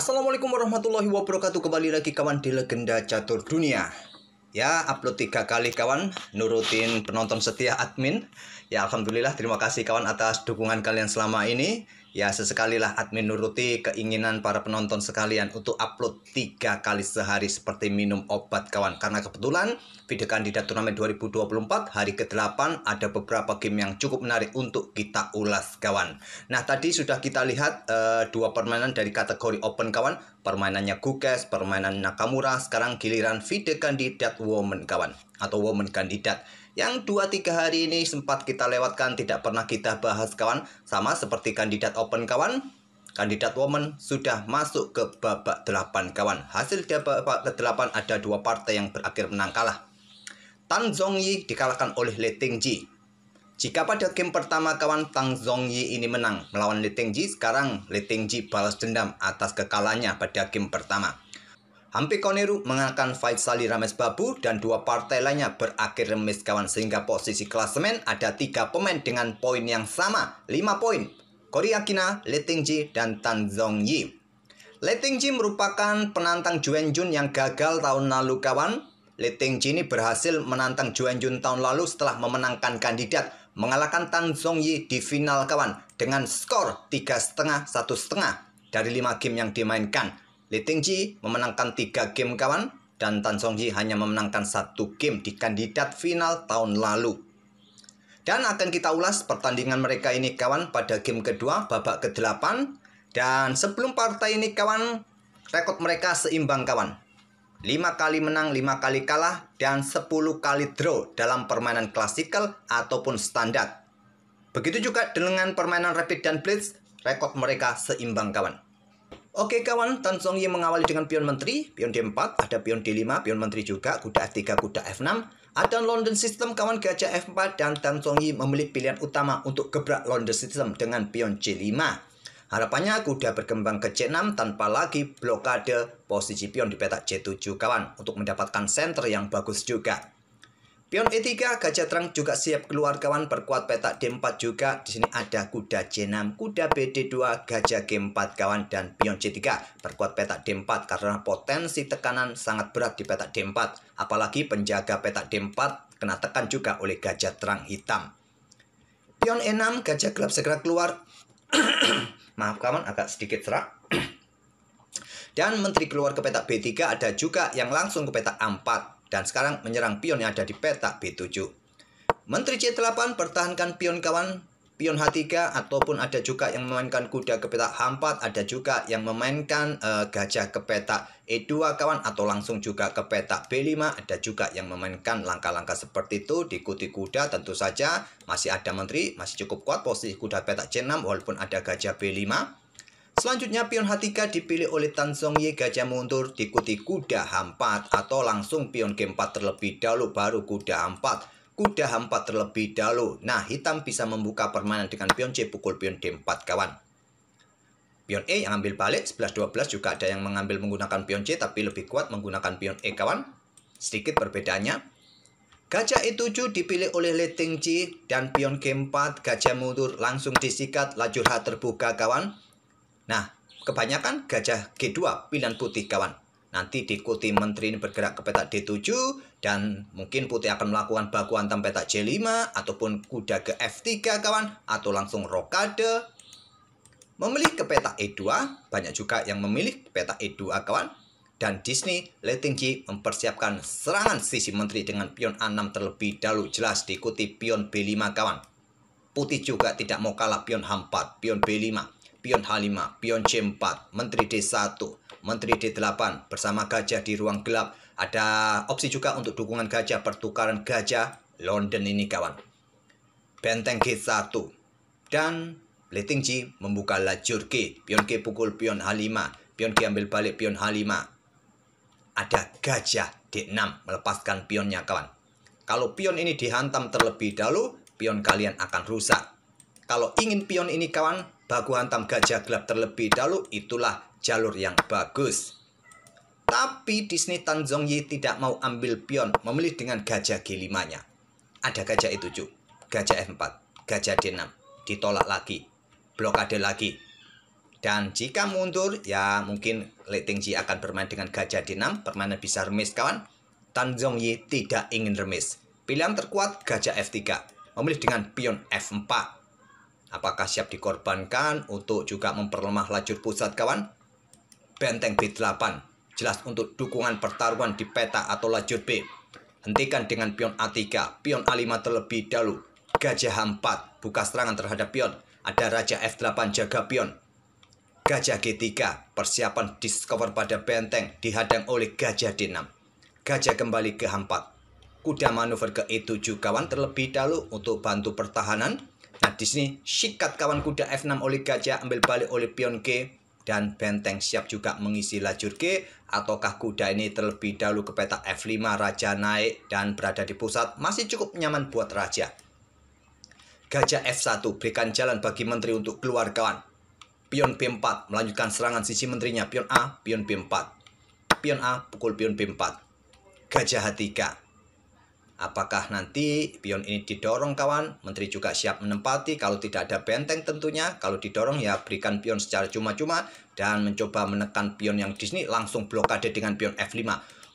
Assalamualaikum warahmatullahi wabarakatuh Kembali lagi kawan di Legenda Catur Dunia Ya upload tiga kali kawan Nurutin penonton setia admin Ya Alhamdulillah terima kasih kawan atas dukungan kalian selama ini Ya sesekalilah admin nuruti keinginan para penonton sekalian untuk upload tiga kali sehari seperti minum obat kawan Karena kebetulan video kandidat turnamen 2024 hari ke-8 ada beberapa game yang cukup menarik untuk kita ulas kawan Nah tadi sudah kita lihat uh, dua permainan dari kategori open kawan Permainannya Gukes, permainan Nakamura, sekarang giliran video kandidat woman kawan Atau woman kandidat yang 2-3 hari ini sempat kita lewatkan tidak pernah kita bahas kawan Sama seperti kandidat open kawan Kandidat woman sudah masuk ke babak 8 kawan Hasil babak ke-8 ada dua partai yang berakhir menang kalah Tan Zongyi dikalahkan oleh Ting Tingji jika pada game pertama kawan Tang Zongyi ini menang melawan Ting Tingji, sekarang Ting Tingji balas dendam atas kekalahannya pada game pertama. Hampi Koneru mengalahkan Faisali Rames Babu dan dua partai lainnya berakhir remis kawan sehingga posisi klasemen ada tiga pemain dengan poin yang sama, lima poin. Kori Akina, Tingji, dan Tan Zong Yi. Tingji merupakan penantang Juan Jun yang gagal tahun lalu kawan. Tingji ini berhasil menantang Juan Jun tahun lalu setelah memenangkan kandidat mengalahkan Tan Zong Yi di final kawan dengan skor 3,5-1,5 dari lima game yang dimainkan. Li Tingji memenangkan tiga game kawan dan Tan Song Songji hanya memenangkan satu game di kandidat final tahun lalu. Dan akan kita ulas pertandingan mereka ini kawan pada game kedua babak ke-8 dan sebelum partai ini kawan rekod mereka seimbang kawan. 5 kali menang, 5 kali kalah, dan 10 kali draw dalam permainan klasikal ataupun standar. Begitu juga dengan permainan rapid dan blitz, rekod mereka seimbang kawan. Oke kawan, Tan Song Yi mengawali dengan pion menteri, pion D4, ada pion D5, pion menteri juga, kuda F3, kuda F6. Ada London System kawan gajah F4 dan Tan Song Yi memilih pilihan utama untuk gebrak London System dengan pion C5. Harapannya kuda berkembang ke C6 tanpa lagi blokade posisi pion di petak C7 kawan untuk mendapatkan center yang bagus juga. Pion E3, gajah terang juga siap keluar kawan perkuat petak D4 juga. Di sini ada kuda c 6 kuda BD2, gajah G4 kawan dan pion C3. Perkuat petak D4 karena potensi tekanan sangat berat di petak D4. Apalagi penjaga petak D4 kena tekan juga oleh gajah terang hitam. Pion E6, gajah gelap segera keluar. Maaf kawan agak sedikit serak. dan menteri keluar ke petak B3 ada juga yang langsung ke petak A4 dan sekarang menyerang pion yang ada di petak B7. Menteri C8 pertahankan pion kawan pion H3 ataupun ada juga yang memainkan kuda ke petak H4, ada juga yang memainkan eh, e, gajah ke petak E2 kawan atau langsung juga ke petak B5, ada juga yang memainkan langkah-langkah seperti itu diikuti kuda tentu saja masih ada menteri, masih cukup kuat posisi kuda petak C6 walaupun ada gajah B5. Selanjutnya pion H3 dipilih oleh Tan Song ye gajah mundur diikuti kuda H4 atau langsung pion G4 terlebih dahulu baru kuda H4. Kuda H4 terlebih dahulu. Nah, hitam bisa membuka permainan dengan pion C pukul pion D4 kawan. Pion E yang ambil balik 11-12 juga ada yang mengambil menggunakan pion C tapi lebih kuat menggunakan pion E kawan. Sedikit perbedaannya. Gajah E7 dipilih oleh Leting C dan pion G4 gajah mundur langsung disikat lajur H terbuka kawan. Nah, kebanyakan gajah G2 pilihan putih kawan. Nanti diikuti menteri ini bergerak ke petak D7 dan mungkin putih akan melakukan baku antam petak J5 ataupun kuda ke F3 kawan atau langsung rokade. Memilih ke petak E2, banyak juga yang memilih petak E2 kawan. Dan Disney Letting G mempersiapkan serangan sisi menteri dengan pion A6 terlebih dahulu jelas diikuti pion B5 kawan. Putih juga tidak mau kalah pion H4, pion B5 Pion H5, Pion C4, Menteri D1, Menteri D8 bersama gajah di ruang gelap. Ada opsi juga untuk dukungan gajah, pertukaran gajah London ini kawan. Benteng G1 dan leting G membuka lajur G. Pion G pukul pion H5, pion G ambil balik pion H5. Ada gajah D6 melepaskan pionnya kawan. Kalau pion ini dihantam terlebih dahulu, pion kalian akan rusak. Kalau ingin pion ini kawan, baku hantam gajah gelap terlebih dahulu itulah jalur yang bagus. Tapi di sini Tan Zhongyi tidak mau ambil pion, memilih dengan gajah G5-nya. Ada gajah E7, gajah F4, gajah D6, ditolak lagi, blokade lagi. Dan jika mundur, ya mungkin Li Ji akan bermain dengan gajah D6, permainan bisa remis kawan. Tan Yi tidak ingin remis. Pilihan terkuat gajah F3, memilih dengan pion F4. Apakah siap dikorbankan untuk juga memperlemah lajur pusat kawan? Benteng B8 jelas untuk dukungan pertaruhan di peta atau lajur B. Hentikan dengan pion A3, pion A5 terlebih dahulu. Gajah H4 buka serangan terhadap pion. Ada Raja F8 jaga pion. Gajah G3 persiapan discover pada benteng dihadang oleh Gajah D6. Gajah kembali ke H4. Kuda manuver ke E7 kawan terlebih dahulu untuk bantu pertahanan Nah di sini sikat kawan kuda F6 oleh gajah ambil balik oleh pion G dan benteng siap juga mengisi lajur G ataukah kuda ini terlebih dahulu ke petak F5 raja naik dan berada di pusat masih cukup nyaman buat raja. Gajah F1 berikan jalan bagi menteri untuk keluar kawan. Pion B4 melanjutkan serangan sisi menterinya pion A, pion B4. Pion A pukul pion B4. Gajah H3 Apakah nanti pion ini didorong kawan? Menteri juga siap menempati kalau tidak ada benteng tentunya. Kalau didorong ya berikan pion secara cuma-cuma dan mencoba menekan pion yang di sini langsung blokade dengan pion F5.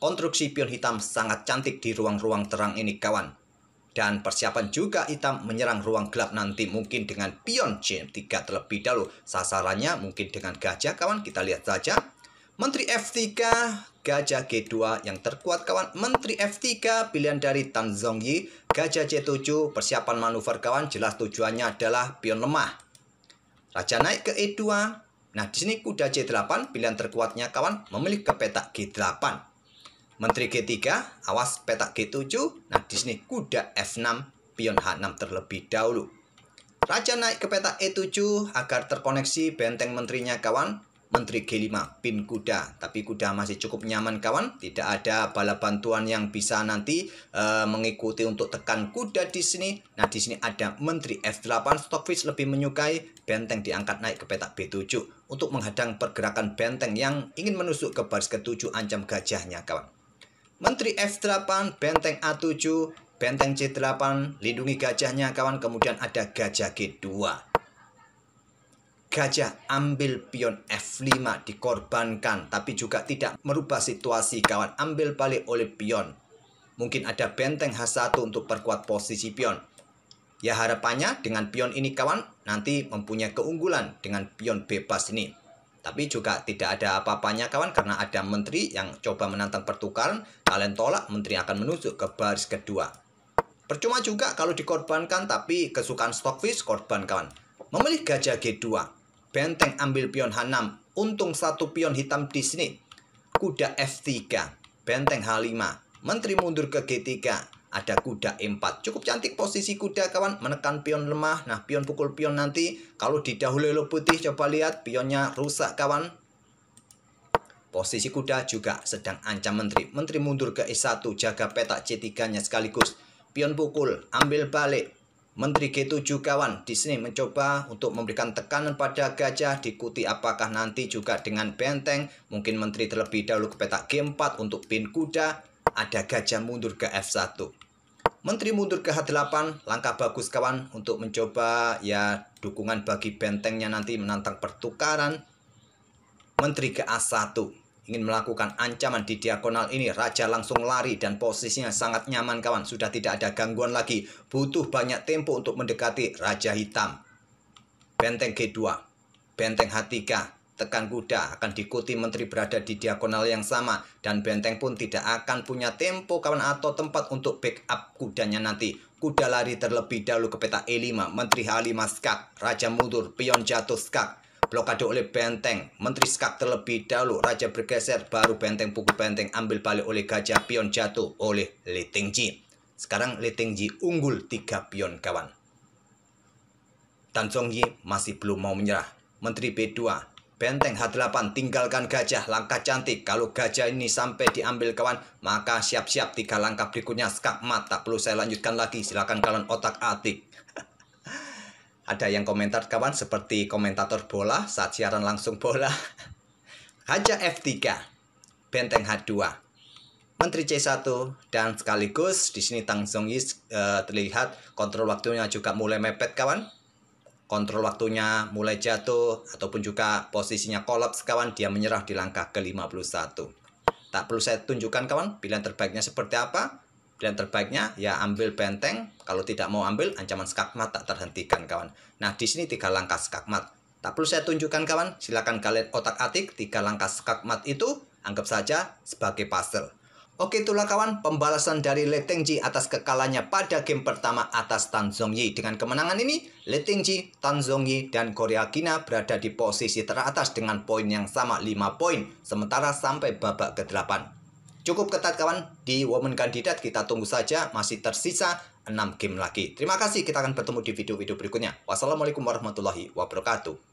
Konstruksi pion hitam sangat cantik di ruang-ruang terang ini kawan. Dan persiapan juga hitam menyerang ruang gelap nanti mungkin dengan pion C3 terlebih dahulu. Sasarannya mungkin dengan gajah kawan kita lihat saja. Menteri F3 Gajah G2 yang terkuat kawan Menteri F3 pilihan dari Tan Zongyi Gajah C7 persiapan manuver kawan jelas tujuannya adalah pion lemah Raja naik ke E2 Nah di sini kuda C8 pilihan terkuatnya kawan memilih ke petak G8 Menteri G3 awas petak G7 Nah di sini kuda F6 pion H6 terlebih dahulu Raja naik ke petak E7 agar terkoneksi benteng menterinya kawan Menteri G5 pin kuda tapi kuda masih cukup nyaman kawan tidak ada bala bantuan yang bisa nanti uh, mengikuti untuk tekan kuda di sini nah di sini ada Menteri F8 Stockfish lebih menyukai benteng diangkat naik ke petak B7 untuk menghadang pergerakan benteng yang ingin menusuk ke baris ke-7 ancam gajahnya kawan Menteri F8 benteng A7 benteng C8 lindungi gajahnya kawan kemudian ada gajah G2 Gajah ambil pion F5 dikorbankan tapi juga tidak merubah situasi kawan ambil balik oleh pion. Mungkin ada benteng H1 untuk perkuat posisi pion. Ya harapannya dengan pion ini kawan nanti mempunyai keunggulan dengan pion bebas ini. Tapi juga tidak ada apa-apanya kawan karena ada menteri yang coba menantang pertukaran. Kalian tolak, menteri akan menusuk ke baris kedua. Percuma juga kalau dikorbankan tapi kesukaan Stockfish korban kawan. Memilih gajah G2 Benteng ambil pion H6. Untung satu pion hitam di sini. Kuda F3. Benteng H5. Menteri mundur ke G3. Ada kuda E4. Cukup cantik posisi kuda kawan. Menekan pion lemah. Nah pion pukul pion nanti. Kalau didahului lo putih coba lihat. Pionnya rusak kawan. Posisi kuda juga sedang ancam menteri. Menteri mundur ke E1. Jaga petak C3 nya sekaligus. Pion pukul. Ambil balik Menteri G7 kawan di sini mencoba untuk memberikan tekanan pada gajah diikuti apakah nanti juga dengan benteng mungkin menteri terlebih dahulu ke petak G4 untuk pin kuda ada gajah mundur ke F1 Menteri mundur ke H8 langkah bagus kawan untuk mencoba ya dukungan bagi bentengnya nanti menantang pertukaran Menteri ke A1 ingin melakukan ancaman di diagonal ini, Raja langsung lari dan posisinya sangat nyaman kawan. Sudah tidak ada gangguan lagi. Butuh banyak tempo untuk mendekati Raja Hitam. Benteng G2, Benteng H3, tekan kuda akan diikuti menteri berada di diagonal yang sama dan benteng pun tidak akan punya tempo kawan atau tempat untuk backup kudanya nanti. Kuda lari terlebih dahulu ke peta E5, menteri H5 skak, raja mundur, pion jatuh skak, blokade oleh benteng, menteri skak terlebih dahulu, raja bergeser, baru benteng pukul benteng, ambil balik oleh gajah, pion jatuh oleh Li Sekarang Li unggul tiga pion kawan. Tan Songyi masih belum mau menyerah. Menteri B2, benteng H8, tinggalkan gajah, langkah cantik. Kalau gajah ini sampai diambil kawan, maka siap-siap tiga langkah berikutnya skak mat. Tak perlu saya lanjutkan lagi, silakan kalian otak atik. ada yang komentar kawan seperti komentator bola saat siaran langsung bola. haja F3, Benteng H2, Menteri C1 dan sekaligus di sini Tang Yi e, eh, terlihat kontrol waktunya juga mulai mepet kawan. Kontrol waktunya mulai jatuh ataupun juga posisinya kolaps kawan dia menyerah di langkah ke-51. Tak perlu saya tunjukkan kawan pilihan terbaiknya seperti apa. Pilihan terbaiknya ya ambil benteng, kalau tidak mau ambil ancaman skakmat tak terhentikan kawan. Nah di sini tiga langkah skakmat. Tak perlu saya tunjukkan kawan, silakan kalian otak-atik tiga langkah skakmat itu anggap saja sebagai puzzle. Oke itulah kawan pembalasan dari Le Tingji atas kekalahannya pada game pertama atas Tan Zhongyi. Dengan kemenangan ini, Le Tingji, Tan Zhongyi, dan Korea Kina berada di posisi teratas dengan poin yang sama lima poin, sementara sampai babak ke-8 cukup ketat kawan di woman kandidat kita tunggu saja masih tersisa 6 game lagi. Terima kasih kita akan bertemu di video-video berikutnya. Wassalamualaikum warahmatullahi wabarakatuh.